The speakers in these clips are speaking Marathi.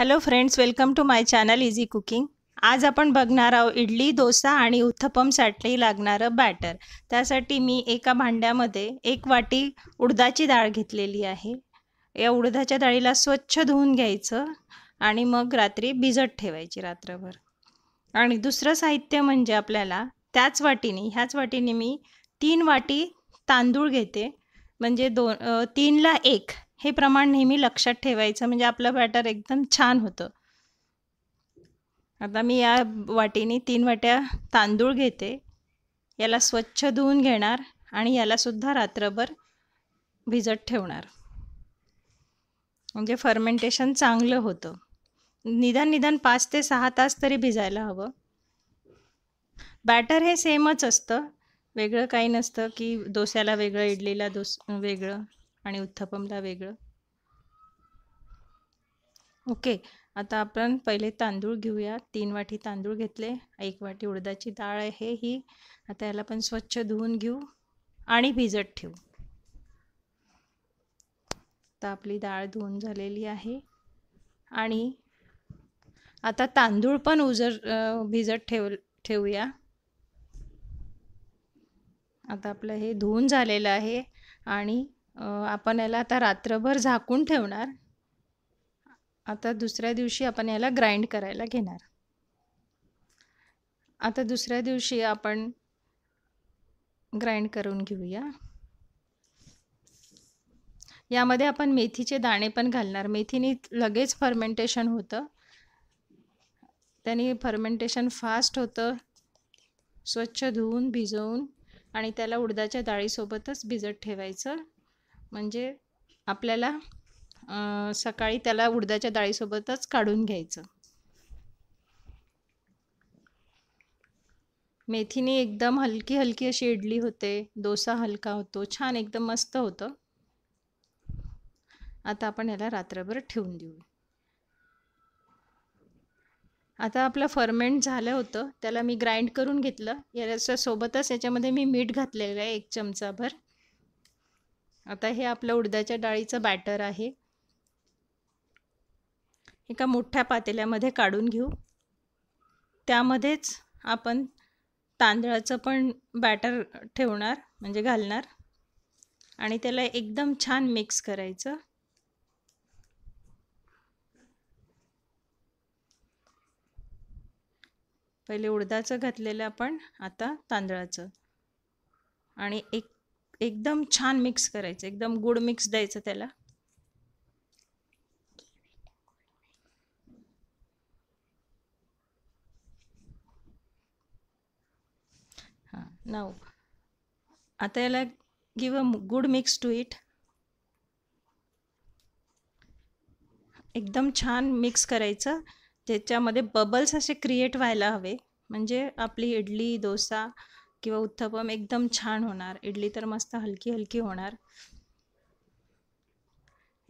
hello friends welcome to my channel easy cooking आज आपण बघणार आहोत इडली डोसा आणि उत्थपमसाठी लागणारं बॅटर त्यासाठी मी एका भांड्यामध्ये एक वाटी उडदाची डाळ घेतलेली आहे या उडदाच्या डाळीला स्वच्छ धुवून घ्यायचं आणि मग रात्री भिजत ठेवायची रात्रभर आणि दुसरं साहित्य म्हणजे आपल्याला त्याच वाटीने ह्याच वाटीने मी तीन वाटी तांदूळ घेते म्हणजे दोन तीनला एक हे प्रमाण नेहमी लक्षात ठेवायचं म्हणजे आपलं बॅटर एकदम छान होतं आता मी या वाटीने तीन वाट्या तांदूळ घेते याला स्वच्छ धुवून घेणार आणि यालासुद्धा रात्रभर भिजत ठेवणार म्हणजे फर्मेंटेशन चांगलं होतं निदान निदान पाच ते सहा तास तरी भिजायला हवं बॅटर हे सेमच असतं वेगळं काही नसतं की डोस्याला वेगळं इडलीला दोस वेगळं आणि उत्थपमला वेगळं ओके आता आपण पहिले तांदूळ घेऊया तीन वाटी तांदूळ घेतले एक वाटी उडदाची डाळ आहे ही आता याला पण स्वच्छ धुवून घेऊ आणि भिजत ठेवू आता आपली डाळ धुवून झालेली आहे आणि आता तांदूळ पण उजर भिजत ठेव ठेवूया आता आपलं हे धुवून झालेलं आहे आणि आपण याला आता रात्रभर झाकून ठेवणार आता दुसऱ्या दिवशी आपण याला ग्राइंड करायला घेणार आता दुसऱ्या दिवशी आपण ग्राइंड करून घेऊया यामध्ये आपण मेथीचे दाणे पण घालणार मेथीने लगेच फर्मेंटेशन होतं त्याने फर्मेंटेशन फास्ट होतं स्वच्छ धुवून भिजवून आणि त्याला उडदाच्या डाळीसोबतच भिजत ठेवायचं म्हणजे आपल्याला सकाळी त्याला उडदाच्या डाळीसोबतच काढून घ्यायचं मेथीने एकदम हलकी हलकी अशी इडली होते डोसा हलका होतो छान एकदम मस्त होतं आता आपण याला रात्रभर ठेवून देऊ आता आपलं फर्मेंट झालं होतं त्याला मी ग्राइंड करून घेतलं याच्यासोबतच याच्यामध्ये मी मीठ घातलेलं आहे एक चमचाभर आता हे आपलं उडदाच्या डाळीचं बॅटर आहे एका मोठ्या पातेल्यामध्ये काढून घेऊ त्यामध्येच आपण तांदळाचं पण बॅटर ठेवणार म्हणजे घालणार आणि त्याला एकदम छान मिक्स करायचं पहिले उडदाचं घातलेलं आपण आता तांदळाचं आणि एक एकदम छान मिक्स करायचं एकदम गुड मिक्स द्यायचं त्याला हां नाव आता याला give a good mix to it एकदम छान मिक्स करायचं त्याच्यामध्ये बबल्स असे क्रिएट व्हायला हवे म्हणजे आपली इडली डोसा किंवा उत्थपम एकदम छान होणार इडली तर मस्त हलकी हलकी होणार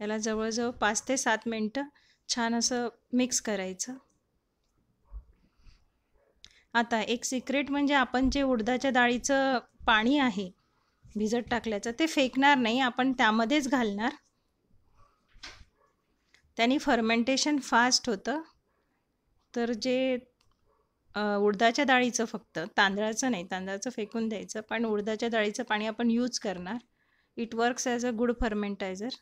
याला जवळजवळ पाच ते सात मिनटं छान असं मिक्स करायचं आता एक सिक्रेट म्हणजे आपण जे उडदाच्या डाळीचं पाणी आहे भिजत टाकल्याचं ते फेकणार नाही आपण त्यामध्येच घालणार त्याने फर्मेंटेशन फास्ट होतं तर जे उडदाच्या डाळीचं फक्त तांदळाचं नाही तांदळाचं फेकून द्यायचं पण उडदाच्या डाळीचं पाणी आपण यूज करणार it works as a good fermentiser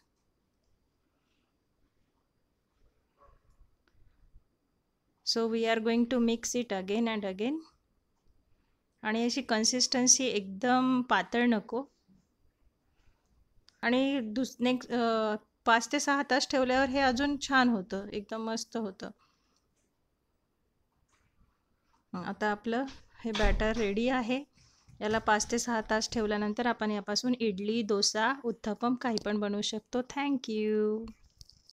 so we are going to mix it again and again आणि अशी कन्सिस्टन्सी एकदम पातळ नको आणि दुस नेक्स्ट पाच ते सहा तास ठेवल्यावर हे अजून छान होतं एकदम मस्त होतं आता आपलं हे बॅटर रेडी आहे याला पाच ते सहा तास ठेवल्यानंतर आपण यापासून इडली डोसा उत्थपम काही पण बनवू शकतो थँक्यू